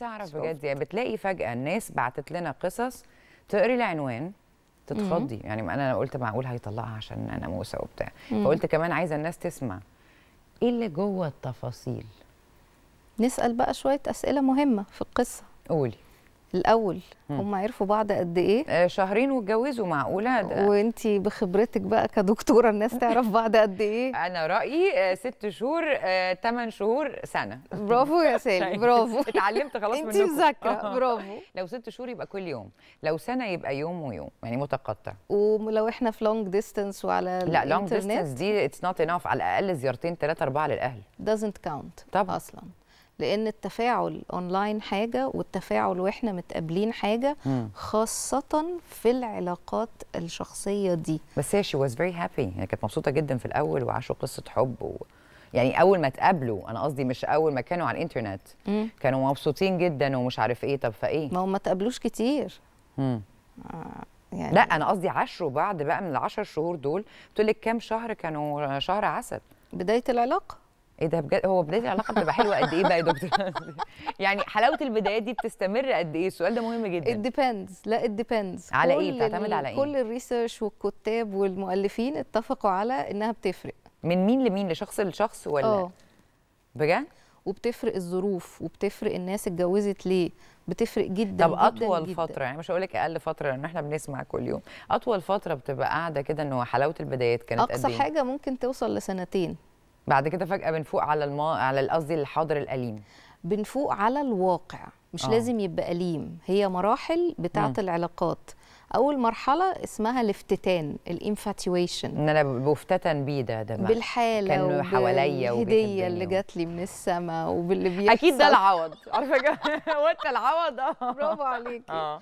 تعرف بجد يعني بتلاقي فجأة الناس بعتت لنا قصص تقري العنوان تتخضي يعني انا قلت معقول هيطلقها عشان انا موسى وبتاع فقلت كمان عايزه الناس تسمع ايه اللي جوه التفاصيل نسأل بقى شوية أسئلة مهمة في القصة قولي الاول هم عرفوا بعض قد ايه آه، شهرين واتجوزوا معقوله آه، وانت بخبرتك بقى كدكتوره الناس تعرف بعض قد ايه انا رايي آه، ست شهور ثمان شهور سنه برافو يا سالي برافو اتعلمت خلاص انت مذاكره برافو لو ست شهور يبقى كل يوم لو سنه يبقى يوم ويوم يعني متقطع ولو احنا في لونج ديستانس وعلى لا لونج ديستانس دي اتس نوت انف على الاقل زيارتين ثلاثه اربعه للاهل doesn't count طبعا اصلا لان التفاعل اونلاين حاجه والتفاعل واحنا متقابلين حاجه خاصه في العلاقات الشخصيه دي بس هي شي واز فيري هابي هي كانت مبسوطه جدا في الاول وعاشوا قصه حب و... يعني اول ما اتقابلوا انا قصدي مش اول ما كانوا على الانترنت مم. كانوا مبسوطين جدا ومش عارف ايه طب فايه ما هم ما اتقابلوش كتير آه، يعني لا انا قصدي عاشوا بعض بقى من العشر شهور دول بتقول لك كام شهر كانوا شهر عسل بدايه العلاقه ايه ده بجد هو بدايه العلاقه بتبقى حلوه قد ايه بقى يا دكتور يعني حلاوه البدايات دي بتستمر قد ايه السؤال ده مهم جدا ات ديبندز لا ات ديبندز على ايه بتعتمد على ايه كل الريسيرش والكتاب والمؤلفين اتفقوا على انها بتفرق من مين لمين لشخص لشخص ولا آه. بجد وبتفرق الظروف وبتفرق الناس اتجوزت ليه بتفرق جدا طب اطول جداً فتره يعني مش هقول لك اقل فتره لان احنا بنسمع كل يوم اطول فتره بتبقى قاعده كده ان هو حلاوه البدايات كانت قد ايه اقصى حاجه ممكن توصل لسنتين بعد كده فجاه بنفوق على الما... على القصدي الحاضر الاليم بنفوق على الواقع مش أوه. لازم يبقى أليم هي مراحل بتاعة العلاقات اول مرحله اسمها الافتتان الانفاتيويشن ان انا بفتتن بيه ده ده بالحاله كانوا حواليا وبالهدية اللي جات لي من السما وباللي بيحصل اكيد ده العوض عارفه هو انت العوض اه برافو عليكي اه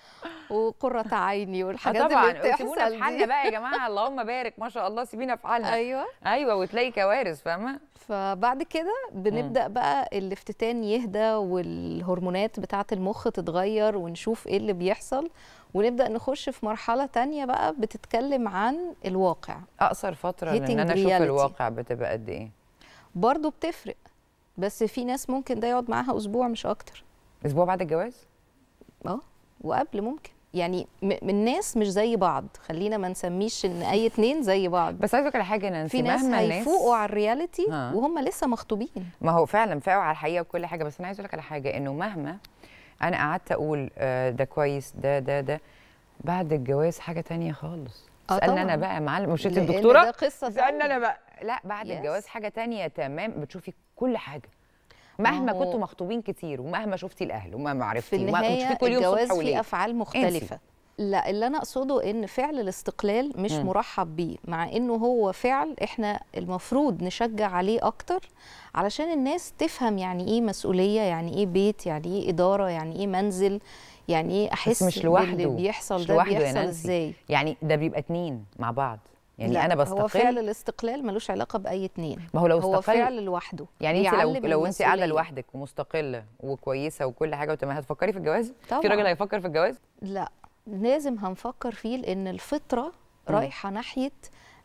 وقره عيني آه والحاجات طبعا. اللي بتحصل سيبونا في حالنا بقى يا جماعه اللهم بارك ما شاء الله سيبينا في حالنا ايوه ايوه وتلاقي كوارث فاهمه فبعد كده بنبدا بقى الافتتان يهدى والهرمونات بتاعه المخ تتغير ونشوف ايه اللي بيحصل ونبدا نخش في مرحله تانية بقى بتتكلم عن الواقع اقصر فتره ان انا اشوف الواقع بتبقى قد ايه برضه بتفرق بس في ناس ممكن ده يقعد معاها اسبوع مش اكتر اسبوع بعد الجواز اه وقبل ممكن يعني من ناس مش زي بعض خلينا ما نسميش ان اي اتنين زي بعض بس عايزك على حاجه نانسي في ناس هيفوقوا على الرياليتي وهم لسه مخطوبين ما هو فعلا فاقوا على الحقيقه وكل حاجه بس انا عايز اقول لك على حاجه انه مهما انا قعدت اقول آه، ده كويس ده ده ده بعد الجواز حاجه تانية خالص آه، سالنا انا بقى يا معلم مش انت الدكتوره ده قصه سالنا انا بقى لا بعد يس. الجواز حاجه تانية تمام بتشوفي كل حاجه مهما كنتوا مخطوبين كتير ومهما شفتي الاهل ومهما عرفتي في النهاية ومهما كل يوم الجواز فيه افعال مختلفه انسي. لا اللي انا اقصده ان فعل الاستقلال مش م. مرحب بيه مع انه هو فعل احنا المفروض نشجع عليه اكتر علشان الناس تفهم يعني ايه مسؤوليه يعني ايه بيت يعني ايه اداره يعني ايه منزل يعني ايه احس مش لوحده اللي بيحصل مش ده لوحده بيحصل ازاي يعني ده بيبقى اتنين مع بعض يعني لا انا بستقل هو فعل الاستقلال ملوش علاقه باي اتنين ما هو لو استقل هو فعل لوحده يعني انت لو لو انت قاعده لوحدك ومستقله وكويسه وكل حاجه وتمام هتفكري في الجواز طبعا. في راجل هيفكر في الجواز لا لازم هنفكر فيه لان الفطره رايحه ناحيه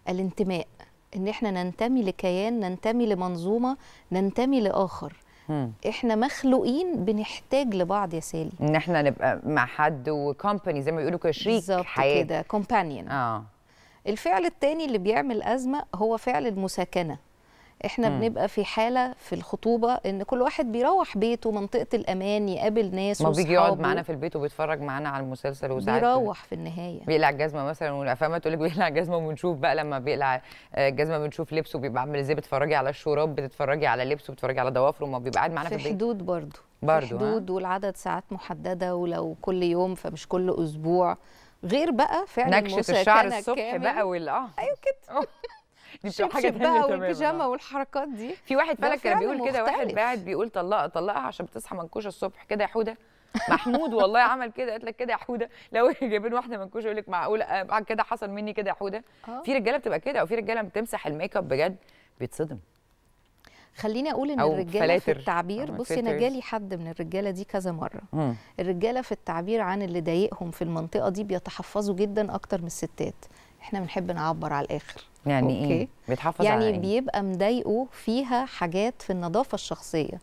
الانتماء ان احنا ننتمي لكيان ننتمي لمنظومه ننتمي لاخر مم. احنا مخلوقين بنحتاج لبعض يا سالي ان احنا نبقى مع حد وكومباني زي ما بيقولوا كده شريك حياه كده كومبانيون اه الفعل الثاني اللي بيعمل ازمه هو فعل المساكنه احنا م. بنبقى في حاله في الخطوبه ان كل واحد بيروح بيته منطقه الامان يقابل ناس ما بيجي يقعد معانا في البيت وبيتفرج معانا على المسلسل وساعات بيروح في النهايه بيقلع الجزمه مثلا فما تقول لك بيقلع الجزمه وبنشوف بقى لما بيقلع الجزمه بنشوف لبسه بيبقى عامل ازاي بتتفرجي على الشراب بتتفرجي على لبسه بتتفرجي على ضوافره ما بيبقى قاعد معانا في, في البيت حدود برضه برضه حدود والعدد ساعات محدده ولو كل يوم فمش كل اسبوع غير بقى فعلا نكشه الشعر الصبح بقى وال اه ايوه كده دي بتبقى حاجه ثانيه تماما والبيجامه آه. والحركات دي في واحد فلك كان بيقول كده واحد قاعد بيقول طلقها طلقها عشان بتصحى منكوشه الصبح كده يا حوده محمود والله عمل كده قالت لك كده يا حوده لو جايبين واحده منكوشه يقول لك معقول آه، بعد كده حصل مني كده يا حوده آه. في رجاله بتبقى كده او في رجاله بتمسح الميك اب بجد بيتصدم خليني اقول ان الرجاله في التعبير بصي انا جالي حد من الرجاله دي كذا مره مم. الرجاله في التعبير عن اللي ضايقهم في المنطقه دي بيتحفظوا جدا اكتر من الستات احنا بنحب نعبر على الاخر يعني أوكي. ايه بيتحفظ يعني على إيه؟ بيبقى مضايقه فيها حاجات في النظافه الشخصيه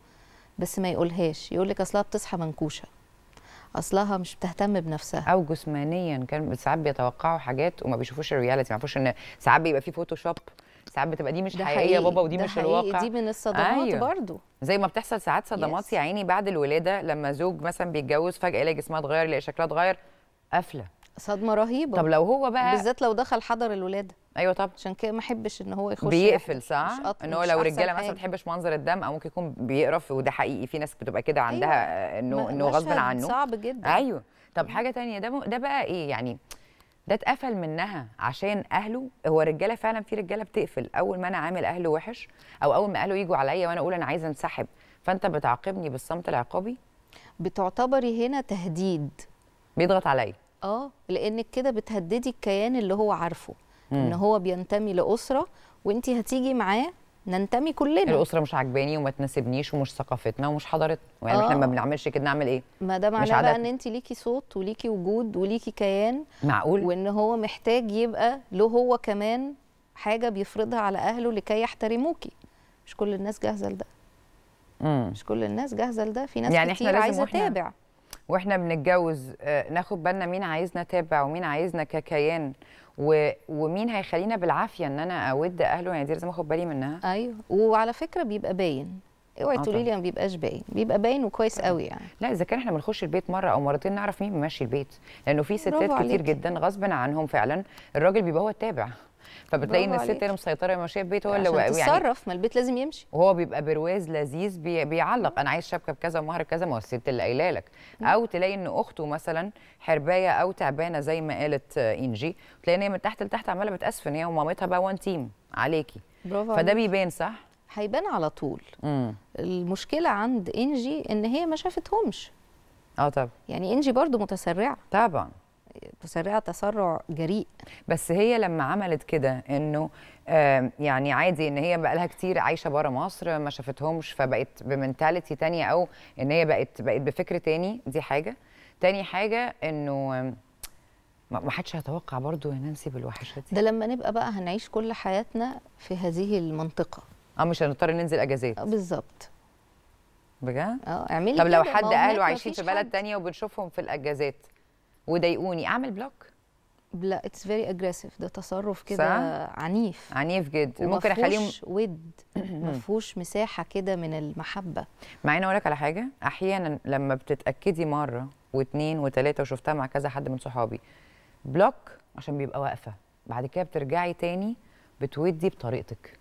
بس ما يقولهاش يقول لك اصلها بتصحى منكوشه اصلها مش بتهتم بنفسها او جسمانيا كان ساعات بيتوقعوا حاجات وما بيشوفوش الرياليتي ما يعرفوش ان ساعات بيبقى في فوتوشوب ساعات بتبقى دي مش حقيقيه حقيقي. بابا ودي مش الواقع دي من الصدمات أيوه. برضو زي ما بتحصل ساعات صدمات يا عيني بعد الولاده لما زوج مثلا بيتجوز فجاه يلاقي جسمها اتغير يلاقي شكلها اتغير قافله صدمه رهيبه طب لو هو بقى بالذات لو دخل حضر الولاده ايوه طبعا عشان كده ما احبش ان هو يخش بيقفل صح ان هو لو رجاله مثلا ما تحبش منظر الدم او ممكن يكون بيقرف وده حقيقي في ناس بتبقى كده أيوة. عندها أيوة. انه انه غصب عنه صعب جدا ايوه طب حاجه ثانيه ده ده بقى ايه يعني ده اتقفل منها عشان اهله هو رجاله فعلا في رجاله بتقفل اول ما انا عامل اهله وحش او اول ما اهله يجوا عليا وانا اقول انا عايزه انسحب فانت بتعاقبني بالصمت العقابي بتعتبري هنا تهديد بيضغط عليا اه لانك كده بتهددي الكيان اللي هو عارفه ان هو بينتمي لاسره وانت هتيجي معاه ننتمي كلنا الاسره مش عجباني وما تناسبنيش ومش ثقافتنا ومش حضارتنا يعني آه. احنا ما بنعملش كده نعمل ايه ما ده معناه بقى ان انت ليكي صوت وليكي وجود وليكي كيان معقول وان هو محتاج يبقى له هو كمان حاجه بيفرضها على اهله لكي يحترموكي مش كل الناس جاهزه لده مش كل الناس جاهزه لده في ناس يعني كتير عايزه تتابع واحنا بنتجوز آه، ناخد بالنا مين عايزنا تابع ومين عايزنا ككيان و... ومين هيخلينا بالعافيه ان انا اود اهله يعني دي لازم اخد بالي منها ايوه وعلى فكره بيبقى باين اوعي آه، تقولي لي ما بيبقاش باين بيبقى باين وكويس قوي آه. يعني لا اذا كان احنا بنخش البيت مره او مرتين نعرف مين بيمشي البيت لانه في ستات كتير عليك. جدا غصب عنهم فعلا الراجل بيبقى هو التابع فبتلاقي ان الست هي مسيطره ماشيه البيت هو اللي عشان يعني تتصرف ما البيت لازم يمشي وهو بيبقى برواز لذيذ بي بيعلق انا عايز شبكه بكذا ومهر كذا ما هو الست اللي قايله لك او تلاقي ان اخته مثلا حربايه او تعبانه زي ما قالت انجي تلاقي ان هي من تحت لتحت عماله بتاسف ان هي ومامتها بقى وان تيم عليكي برافو فده بيبان صح هيبان على طول مم. المشكله عند انجي ان هي ما شافتهمش اه طبعا يعني انجي برضو متسرعه طبعا تسرع تسرع جريء بس هي لما عملت كده انه يعني عادي ان هي بقى لها كتير عايشه بره مصر ما شافتهمش فبقت بمنتاليتي تانية او ان هي بقت بقت بفكر تاني دي حاجه تاني حاجه انه ما حدش هيتوقع برضو يا نانسي بالوحشه دي ده لما نبقى بقى هنعيش كل حياتنا في هذه المنطقه اه مش هنضطر ننزل اجازات آه، بالظبط بجد اه اعملي طب لو حد اهله عايشين في بلد حد. تانية وبنشوفهم في الاجازات وضايقوني اعمل بلوك لا اتس فيري اجريسيف ده تصرف كده عنيف عنيف جدا ممكن اخليهم ود ما فيهوش مساحه كده من المحبه مع ان اقول لك على حاجه احيانا لما بتتاكدي مره واثنين وثلاثه وشفتها مع كذا حد من صحابي بلوك عشان بيبقى واقفه بعد كده بترجعي تاني بتودي بطريقتك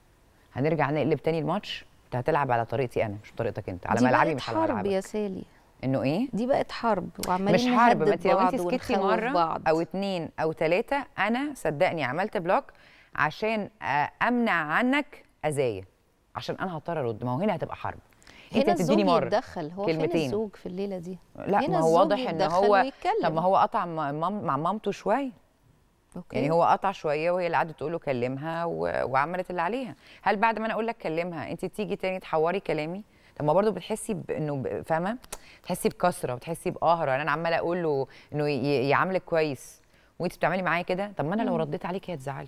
هنرجع نقلب تاني الماتش انت هتلعب على طريقتي انا مش بطريقتك انت على ملعبي مش على ملعبك يا سالي انه ايه دي بقت حرب وعمالين مش حرب ما انت لو انت سكتي مره او اتنين او تلاته انا صدقني عملت بلوك عشان آه، امنع عنك اذايه عشان انا هضطر ارد ما هو هنا هتبقى حرب هنا انت الزوج مر يتدخل هو كلمتين. فين الزوج في الليله دي لا هنا ما هو واضح ان هو ويتكلم. طب ما هو قطع مع مامته شويه أوكي. يعني هو قطع شويه وهي اللي قعدت تقول له كلمها و... وعملت اللي عليها هل بعد ما انا اقول لك كلمها انت تيجي تاني تحوري كلامي طب ما برضه بتحسي بانه فاهمه بتحسي بكسره بتحسي بقهره يعني انا عماله اقول له انه يعاملك كويس وانت بتعملي معايا كده طب ما انا لو رديت عليكي هتزعلي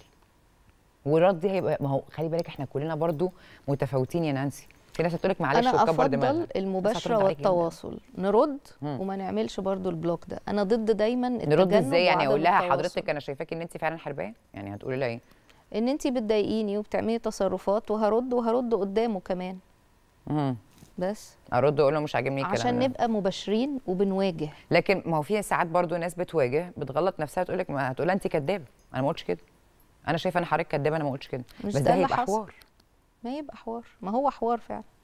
وردي هيبقى ما هو خلي بالك احنا كلنا برضو متفاوتين يا نانسي في ناس هتقول لك معلش وتكبر دماغك انا افضل المباشره والتواصل نرد مم. وما نعملش برضو البلوك ده انا ضد دايما نرد ازاي يعني اقول لها حضرتك انا شايفاك ان انت فعلا حربايه يعني هتقولي لها ايه ان انت بتضايقيني وبتعملي تصرفات وهرد وهرد قدامه كمان امم بس ارد اقول له مش عاجبني الكلام عشان نبقى مباشرين وبنواجه لكن ما هو في ساعات برضو ناس بتواجه بتغلط نفسها تقول لك ما هتقول انت كدابه انا ما قلتش كده انا شايفه انا حضرتك كدابه انا ما قلتش كده بس ده, ده هيبقى حوار ما يبقى حوار ما هو حوار فعلا